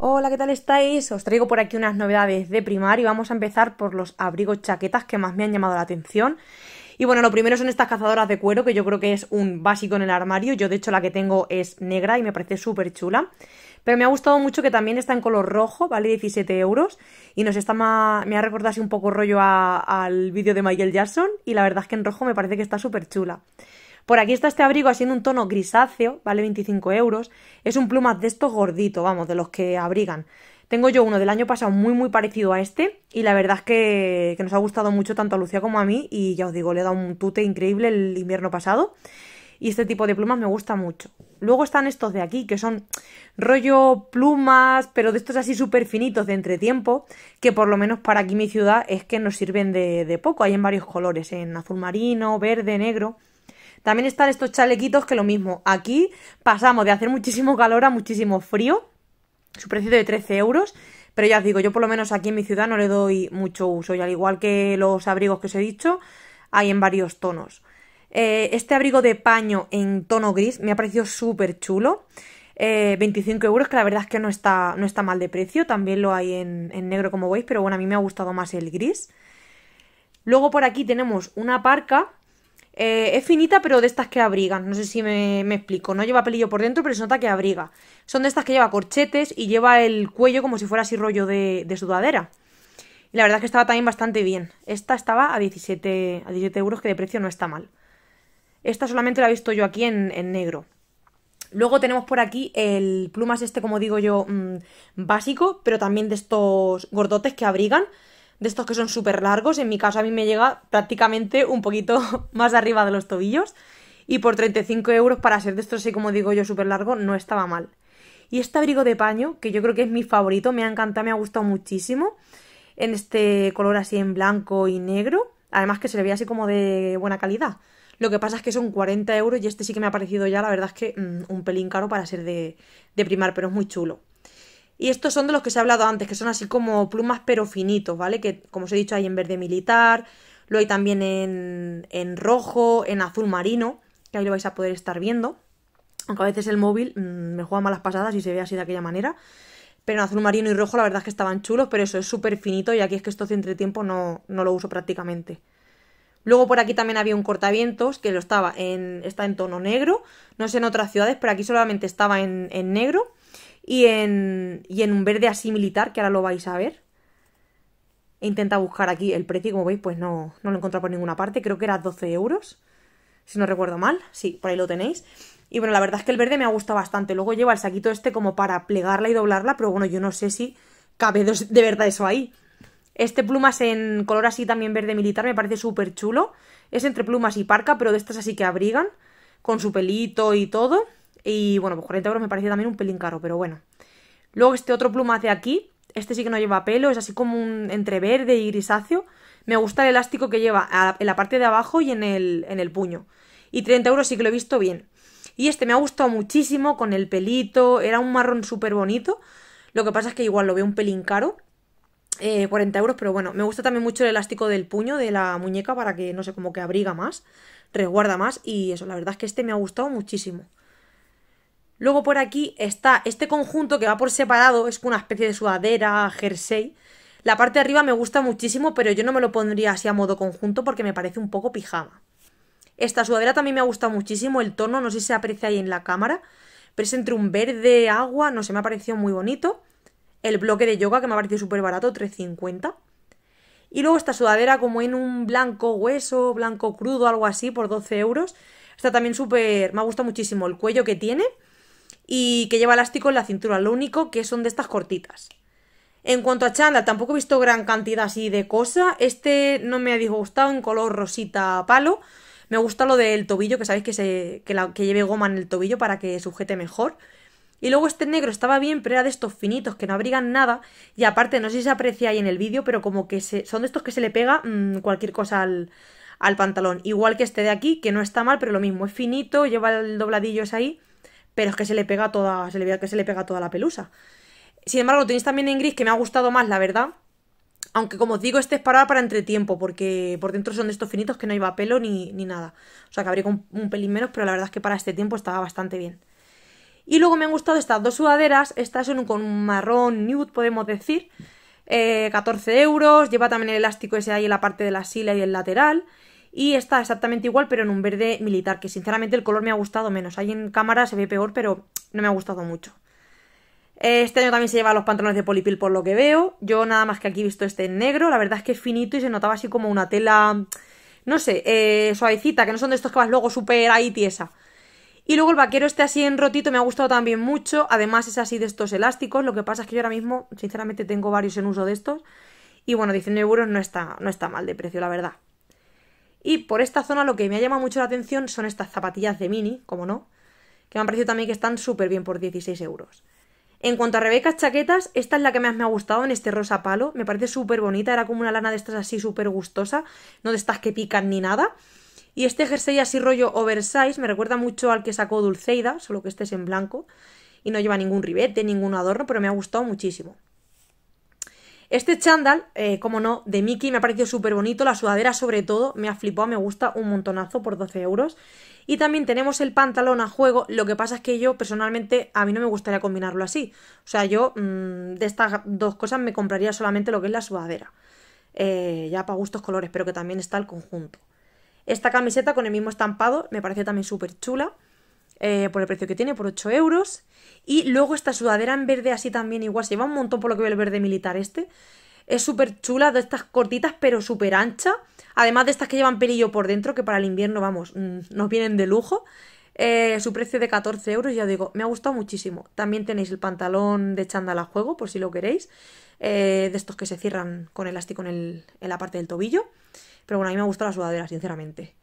Hola, ¿qué tal estáis? Os traigo por aquí unas novedades de primar y vamos a empezar por los abrigos chaquetas que más me han llamado la atención. Y bueno, lo primero son estas cazadoras de cuero que yo creo que es un básico en el armario. Yo de hecho la que tengo es negra y me parece súper chula. Pero me ha gustado mucho que también está en color rojo, vale 17 euros. Y nos está me ha recordado así un poco rollo al vídeo de Michael Jackson. Y la verdad es que en rojo me parece que está súper chula. Por aquí está este abrigo así en un tono grisáceo, vale 25 euros. Es un plumas de estos gorditos, vamos, de los que abrigan. Tengo yo uno del año pasado muy muy parecido a este y la verdad es que, nos ha gustado mucho tanto a Lucía como a mí y ya os digo, le he dado un tute increíble el invierno pasado y este tipo de plumas me gusta mucho. Luego están estos de aquí, que son rollo plumas, pero de estos así súper finitos de entretiempo, que por lo menos para aquí mi ciudad es que nos sirven de, de poco. Hay en varios colores, en azul marino, verde, negro. También están estos chalequitos que lo mismo. Aquí pasamos de hacer muchísimo calor a muchísimo frío. Su precio de 13 euros. Pero ya os digo, yo por lo menos aquí en mi ciudad no le doy mucho uso. Y al igual que los abrigos que os he dicho, hay en varios tonos. Eh, este abrigo de paño en tono gris me ha parecido súper chulo. 25 eh, euros, que la verdad es que no está, no está mal de precio. También lo hay en, en, negro, como veis, pero bueno, a mí me ha gustado más el gris. Luego por aquí tenemos una parca eh, es finita, pero de estas que abrigan. No sé si me, explico. No lleva pelillo por dentro, pero se nota que abriga. Son de estas que lleva corchetes y lleva el cuello como si fuera así rollo de, sudadera. Y la verdad es que estaba también bastante bien. Esta estaba a 17, a euros, que de precio no está mal. Esta solamente la he visto yo aquí en, negro. Luego tenemos por aquí el plumas este, como digo yo, mm, básico, pero también de estos gordotes que abrigan de estos que son súper largos. En mi caso a mí me llega prácticamente un poquito más arriba de los tobillos. Y por 35 euros para ser de estos así como digo yo súper largo no estaba mal. Y este abrigo de paño, que yo creo que es mi favorito, me ha encantado, me ha gustado muchísimo. En este color así en blanco y negro. Además que se le veía así como de buena calidad. Lo que pasa es que son 40 euros y este sí que me ha parecido ya, la verdad es que mm, un pelín caro para ser de, de primar, pero es muy chulo. Y estos son de los que se ha hablado antes, que son así como plumas pero finitos, ¿vale? Que como os he dicho hay en verde militar, lo hay también en, rojo, en azul marino, que ahí lo vais a poder estar viendo. Aunque a veces el móvil mm, me juega malas pasadas y se ve así de aquella manera. Pero en azul marino y rojo la verdad es que estaban chulos, pero eso es súper finito y aquí es que esto entre tiempo no, lo uso prácticamente. Luego por aquí también había un cortavientos que lo estaba en, está en tono negro. No sé en otras ciudades, pero aquí solamente estaba en, en negro y en, y en un verde así militar, que ahora lo vais a ver. He intentado buscar aquí el precio y como veis, pues no, no lo he encontrado por ninguna parte. Creo que era 12 euros, si no recuerdo mal. Sí, por ahí lo tenéis. Y bueno, la verdad es que el verde me ha gustado bastante. Luego lleva el saquito este como para plegarla y doblarla, pero bueno, yo no sé si cabe de verdad eso ahí. Este plumas en color así también verde militar me parece súper chulo. Es entre plumas y parca, pero de estas así que abrigan, con su pelito y todo. Y bueno, pues 40 euros me parece también un pelín caro, pero bueno. Luego este otro pluma de aquí, este sí que no lleva pelo, es así como un entre verde y grisáceo. Me gusta el elástico que lleva en la parte de abajo y en el, en el puño. Y 30 euros sí que lo he visto bien. Y este me ha gustado muchísimo, con el pelito, era un marrón súper bonito. Lo que pasa es que igual lo veo un pelín caro, 40 eh, euros, pero bueno, me gusta también mucho el elástico del puño de la muñeca para que, no sé, como que abriga más, resguarda más y eso, la verdad es que este me ha gustado muchísimo. Luego por aquí está este conjunto que va por separado, es una especie de sudadera, jersey. La parte de arriba me gusta muchísimo, pero yo no me lo pondría así a modo conjunto porque me parece un poco pijama. Esta sudadera también me ha gustado muchísimo, el tono, no sé si se aprecia ahí en la cámara, pero es entre un verde, agua, no sé, me ha parecido muy bonito. El bloque de yoga que me ha parecido súper barato, 3.50. Y luego esta sudadera como en un blanco hueso, blanco crudo, algo así, por 12 euros. Está también súper, me ha gustado muchísimo el cuello que tiene y que lleva elástico en la cintura, lo único que son de estas cortitas. En cuanto a Chanda, tampoco he visto gran cantidad así de cosa. Este no me ha disgustado en color rosita palo. Me gusta lo del tobillo, que sabéis que, se, que, lleve goma en el tobillo para que sujete mejor. Y luego este negro estaba bien, pero era de estos finitos que no abrigan nada. Y aparte, no sé si se aprecia ahí en el vídeo, pero como que se, son de estos que se le pega mm, cualquier cosa al, al pantalón. Igual que este de aquí, que no está mal, pero lo mismo, es finito, lleva el dobladillo es ahí pero es que se le pega toda, se le que se le pega toda la pelusa. Sin embargo, lo tenéis también en gris, que me ha gustado más, la verdad. Aunque como os digo, este es para, para entretiempo, porque por dentro son de estos finitos que no iba pelo ni, ni nada. O sea que habría un, un pelín menos, pero la verdad es que para este tiempo estaba bastante bien. Y luego me han gustado estas dos sudaderas, estas son con marrón nude, podemos decir, 14 eh, euros, lleva también el elástico ese ahí en la parte de la sila y el lateral y está exactamente igual pero en un verde militar, que sinceramente el color me ha gustado menos. Ahí en cámara se ve peor, pero no me ha gustado mucho. Este año también se lleva los pantalones de polipil por lo que veo. Yo nada más que aquí he visto este en negro. La verdad es que es finito y se notaba así como una tela, no sé, eh, suavecita, que no son de estos que vas luego súper ahí tiesa. Y luego el vaquero este así en rotito me ha gustado también mucho. Además es así de estos elásticos. Lo que pasa es que yo ahora mismo, sinceramente, tengo varios en uso de estos. Y bueno, 19 euros no está, no está mal de precio, la verdad. Y por esta zona lo que me ha llamado mucho la atención son estas zapatillas de mini, como no, que me han parecido también que están súper bien por 16 euros. En cuanto a Rebeca chaquetas, esta es la que más me ha gustado en este rosa palo. Me parece súper bonita, era como una lana de estas así súper gustosa, no de estas que pican ni nada. Y este jersey así rollo oversize me recuerda mucho al que sacó Dulceida, solo que este es en blanco y no lleva ningún ribete, ningún adorno, pero me ha gustado muchísimo. Este chándal, eh, como no, de Mickey me ha parecido súper bonito, la sudadera sobre todo, me ha flipado, me gusta un montonazo por 12 euros. Y también tenemos el pantalón a juego, lo que pasa es que yo personalmente a mí no me gustaría combinarlo así. O sea, yo mm, de estas dos cosas me compraría solamente lo que es la sudadera. Eh, ya para gustos colores, pero que también está el conjunto. Esta camiseta con el mismo estampado me parece también súper chula. Eh, por el precio que tiene, por 8 euros. Y luego esta sudadera en verde así también igual, se lleva un montón por lo que ve el verde militar este. Es súper chula, de estas cortitas pero súper ancha. Además de estas que llevan pelillo por dentro, que para el invierno, vamos, mm, nos vienen de lujo. Eh, su precio de 14 euros, ya digo, me ha gustado muchísimo. También tenéis el pantalón de chándal a juego, por si lo queréis. Eh, de estos que se cierran con elástico en, en la parte del tobillo. Pero bueno, a mí me ha gustado la sudadera, sinceramente.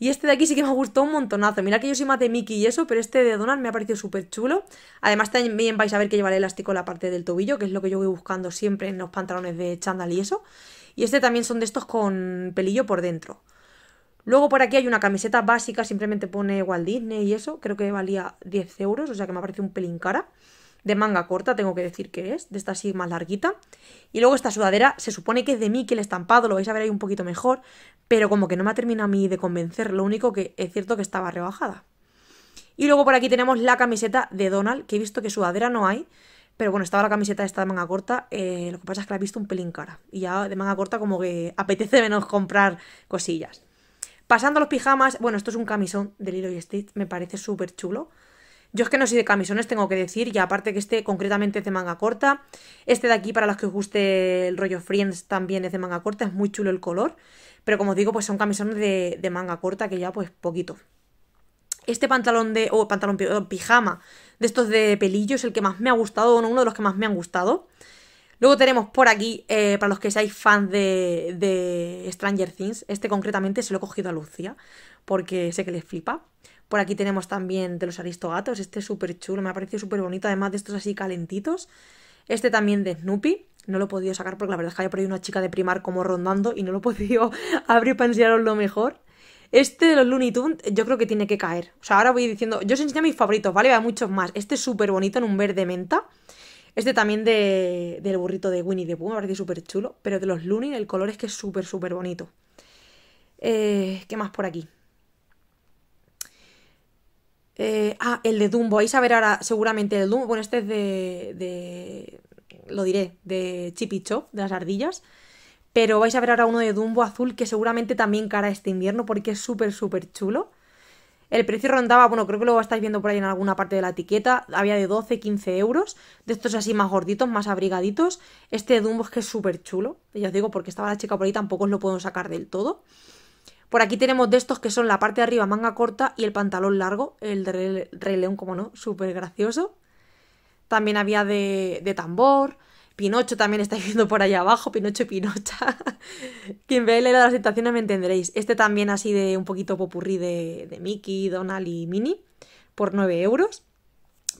Y este de aquí sí que me gustó un montonazo. Mira que yo soy más de Mickey y eso, pero este de Donald me ha parecido súper chulo. Además también vais a ver que el elástico en la parte del tobillo, que es lo que yo voy buscando siempre en los pantalones de chándal y eso. Y este también son de estos con pelillo por dentro. Luego por aquí hay una camiseta básica, simplemente pone Walt Disney y eso. Creo que valía 10 euros, o sea que me ha parecido un pelín cara de manga corta, tengo que decir que es, de esta así más larguita. Y luego esta sudadera se supone que es de que el estampado, lo vais a ver ahí un poquito mejor, pero como que no me ha terminado a mí de convencer, lo único que es cierto que estaba rebajada. Y luego por aquí tenemos la camiseta de Donald, que he visto que sudadera no hay, pero bueno, estaba la camiseta esta de manga corta, eh, lo que pasa es que la he visto un pelín cara, y ya de manga corta como que apetece menos comprar cosillas. Pasando a los pijamas, bueno, esto es un camisón de Lilo y Stitch, me parece súper chulo. Yo es que no soy de camisones, tengo que decir, y aparte que este concretamente es de manga corta. Este de aquí, para los que os guste el rollo Friends, también es de manga corta, es muy chulo el color. Pero como os digo, pues son camisones de, manga corta, que ya pues poquito. Este pantalón de. o pantalón pijama de estos de pelillo es el que más me ha gustado, uno de los que más me han gustado. Luego tenemos por aquí, eh, para los que seáis fans de, de Stranger Things, este concretamente se lo he cogido a Lucía, porque sé que les flipa. Por aquí tenemos también de los aristogatos, este es súper chulo, me ha parecido súper bonito, además de estos así calentitos. Este también de Snoopy, no lo he podido sacar porque la verdad es que había por ahí una chica de primar como rondando y no lo he podido abrir para enseñaros lo mejor. Este de los Looney Tunes yo creo que tiene que caer. O sea, ahora voy diciendo, yo os enseñé mis favoritos, ¿vale? Hay muchos más. Este es súper bonito en un verde menta. Este también de, del burrito de Winnie the Pooh, me parecido súper chulo. Pero de los Looney el color es que es súper, súper bonito. Eh, ¿Qué más por aquí? Eh, ah, el de Dumbo. vais a ver ahora seguramente el Dumbo. Bueno, este es de, de lo diré, de Chipichop, de las ardillas. Pero vais a ver ahora uno de Dumbo azul que seguramente también cara este invierno porque es súper, súper chulo. El precio rondaba, bueno, creo que lo estáis viendo por ahí en alguna parte de la etiqueta, había de 12, 15 euros. De estos así más gorditos, más abrigaditos. Este de Dumbo es que es súper chulo. Ya os digo, porque estaba la chica por ahí, tampoco os lo puedo sacar del todo. Por aquí tenemos de estos que son la parte de arriba manga corta y el pantalón largo, el de Rey, León, como no, súper gracioso. También había de, tambor. Pinocho también estáis viendo por allá abajo, Pinocho y Pinocha. Quien vea la de las estaciones me entenderéis. Este también así de un poquito popurrí de, Mickey, Donald y Minnie, por 9 euros.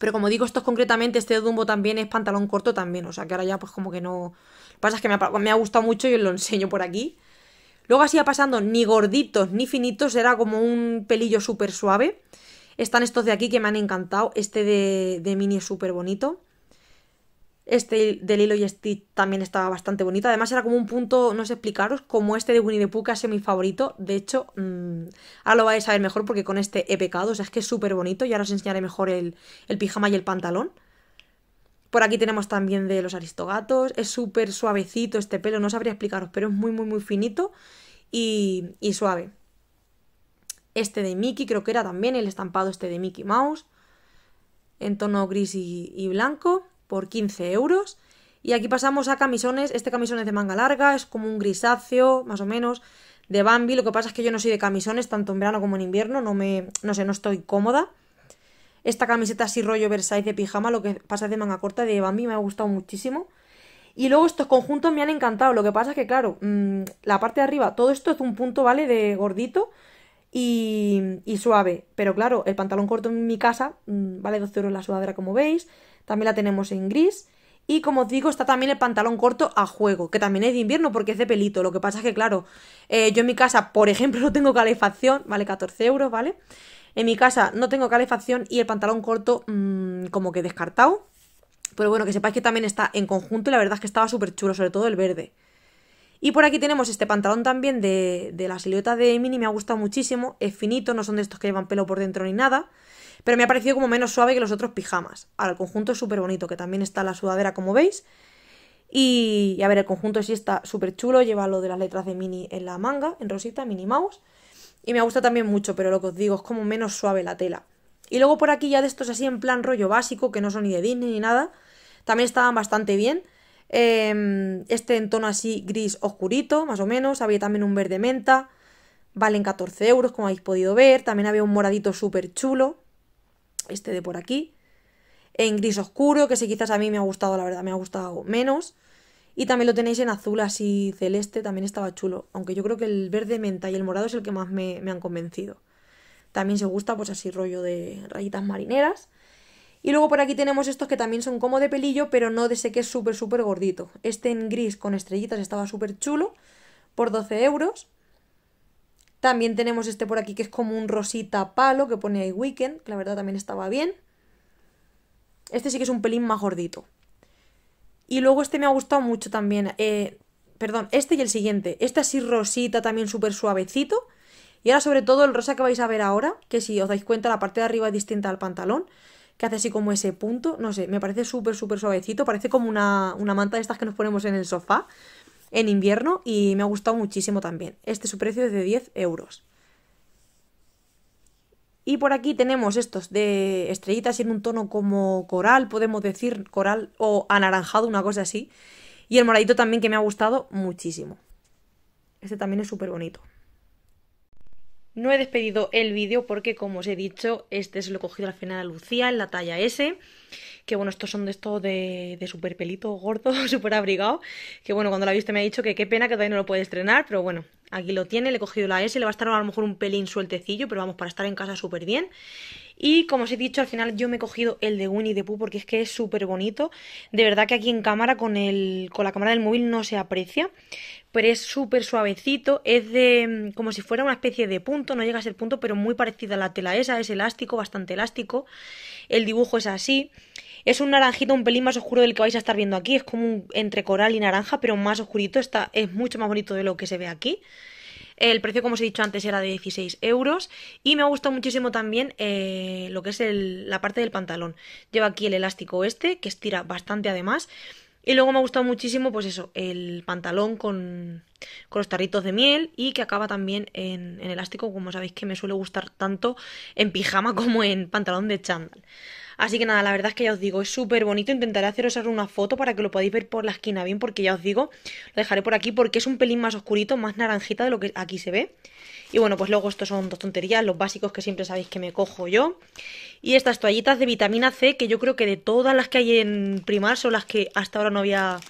Pero como digo, estos concretamente, este de Dumbo también es pantalón corto también, o sea que ahora ya pues como que no... Lo que pasa es que me me ha gustado mucho y os lo enseño por aquí. Luego así pasando, ni gorditos ni finitos, era como un pelillo súper suave. Están estos de aquí que me han encantado. Este de, mini es súper bonito. Este de Lilo y Stitch también estaba bastante bonito. Además era como un punto, no sé explicaros, como este de Winnie the Pooh que ha sido mi favorito. De hecho, mm, ahora lo vais a ver mejor porque con este he pecado. O sea, es que es súper bonito y ahora os enseñaré mejor el pijama y el pantalón. Por aquí tenemos también de los aristogatos. Es súper suavecito este pelo, no sabría explicaros, pero es muy, muy, muy finito y, suave. Este de Mickey, creo que era también el estampado este de Mickey Mouse. En tono gris y, y blanco, por 15 euros. Y aquí pasamos a camisones. Este camisón es de manga larga, es como un grisáceo, más o menos, de Bambi. Lo que pasa es que yo no soy de camisones, tanto en verano como en invierno. No me. no sé, no estoy cómoda. Esta camiseta así rollo Versailles de pijama, lo que pasa es de manga corta de Bambi, me ha gustado muchísimo. Y luego estos conjuntos me han encantado. Lo que pasa es que, claro, mm, la parte de arriba, todo esto es un punto, ¿vale? De gordito y, suave. Pero claro, el pantalón corto en mi casa mm, vale 12 euros la sudadera, como veis. También la tenemos en gris. Y como os digo, está también el pantalón corto a juego, que también es de invierno porque es de pelito. Lo que pasa es que, claro, eh, yo en mi casa, por ejemplo, no tengo calefacción, vale 14 euros, ¿vale? vale en mi casa no tengo calefacción y el pantalón corto mm, como que descartado. Pero bueno, que sepáis que también está en conjunto y la verdad es que estaba súper chulo, sobre todo el verde. Y por aquí tenemos este pantalón también de, de la silueta de Mini, me ha gustado muchísimo. Es finito, no son de estos que llevan pelo por dentro ni nada. Pero me ha parecido como menos suave que los otros pijamas. Ahora, el conjunto es súper bonito, que también está la sudadera, como veis. Y, y a ver, el conjunto sí está súper chulo, lleva lo de las letras de Mini en la manga, en rosita, Mini Mouse. Y me gusta también mucho, pero lo que os digo, es como menos suave la tela. Y luego por aquí ya de estos así en plan rollo básico, que no son ni de Disney ni nada, también estaban bastante bien. Em, este en tono así gris oscurito, más o menos. Había también un verde menta. Valen 14 euros, como habéis podido ver. También había un moradito súper chulo. Este de por aquí. En gris oscuro, que si quizás a mí me ha gustado, la verdad, me ha gustado menos. Y también lo tenéis en azul así celeste, también estaba chulo. Aunque yo creo que el verde menta y el morado es el que más me, han convencido. También se gusta pues así rollo de rayitas marineras. Y luego por aquí tenemos estos que también son como de pelillo, pero no de ese que es súper, súper gordito. Este en gris con estrellitas estaba súper chulo, por 12 euros. También tenemos este por aquí que es como un rosita palo que pone ahí weekend, que la verdad también estaba bien. Este sí que es un pelín más gordito, y luego este me ha gustado mucho también. Eh, perdón, este y el siguiente. Este así rosita, también súper suavecito. Y ahora sobre todo el rosa que vais a ver ahora, que si os dais cuenta la parte de arriba es distinta al pantalón, que hace así como ese punto, no sé, me parece súper, súper suavecito, parece como una, una, manta de estas que nos ponemos en el sofá en invierno y me ha gustado muchísimo también. Este su precio es de 10 euros. Y por aquí tenemos estos de estrellitas en un tono como coral, podemos decir coral o anaranjado, una cosa así. Y el moradito también que me ha gustado muchísimo. Este también es súper bonito. No he despedido el vídeo porque, como os he dicho, este se lo he cogido al final a Lucía, en la talla S. Que bueno, estos son de esto de, de super pelito gordo, súper abrigado. Que bueno, cuando la viste me ha dicho que qué pena que todavía no lo puede estrenar, pero bueno, aquí lo tiene, le he cogido la S, le va a estar a lo mejor un pelín sueltecillo, pero vamos, para estar en casa súper bien. Y como os he dicho, al final yo me he cogido el de Winnie the Pooh porque es que es súper bonito. De verdad que aquí en cámara con, el, con la cámara del móvil no se aprecia, pero es súper suavecito. Es de mm, como si fuera una especie de punto, no llega a ser punto, pero muy parecida a la tela esa. Es elástico, bastante elástico. El dibujo es así. Es un naranjito un pelín más oscuro del que vais a estar viendo aquí. Es como entre coral y naranja, pero más oscurito. Está, es mucho más bonito de lo que se ve aquí. El precio, como os he dicho antes, era de 16 euros. Y me ha gustado muchísimo también eh, lo que es la parte del pantalón. Lleva aquí el elástico este, que estira bastante además. Y luego me ha gustado muchísimo, pues eso, el pantalón con, los tarritos de miel y que acaba también en, en elástico, como sabéis que me suele gustar tanto en pijama como en pantalón de chándal. Así que nada, la verdad es que ya os digo, es súper bonito. Intentaré haceros ahora una foto para que lo podáis ver por la esquina bien, porque ya os digo, lo dejaré por aquí porque es un pelín más oscurito, más naranjita de lo que aquí se ve. Y bueno, pues luego estos son dos tonterías, los básicos que siempre sabéis que me cojo yo. Y estas toallitas de vitamina C, que yo creo que de todas las que hay en primar son las que hasta ahora no había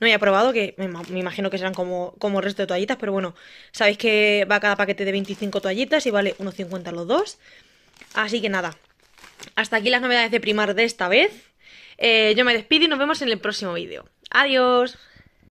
no había probado, que me imagino que serán como, como el resto de toallitas, pero bueno, sabéis que va cada paquete de 25 toallitas y vale 1,50 los dos. Así que nada, hasta aquí las novedades de Primar de esta vez. Eh, yo me despido y nos vemos en el próximo vídeo. Adiós.